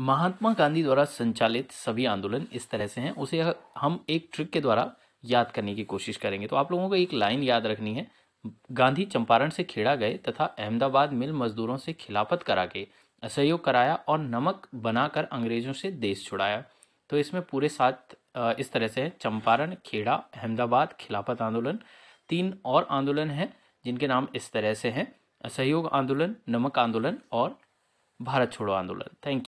महात्मा गांधी द्वारा संचालित सभी आंदोलन इस तरह से हैं उसे हम एक ट्रिक के द्वारा याद करने की कोशिश करेंगे तो आप लोगों को एक लाइन याद रखनी है गांधी चंपारण से खेड़ा गए तथा अहमदाबाद मिल मजदूरों से खिलाफत करा के असहयोग कराया और नमक बनाकर अंग्रेजों से देश छुड़ाया तो इसमें पूरे साथ इस तरह से चंपारण खेड़ा अहमदाबाद खिलाफत आंदोलन तीन और आंदोलन हैं जिनके नाम इस तरह से हैं असहयोग आंदोलन नमक आंदोलन और भारत छोड़ो आंदोलन थैंक यू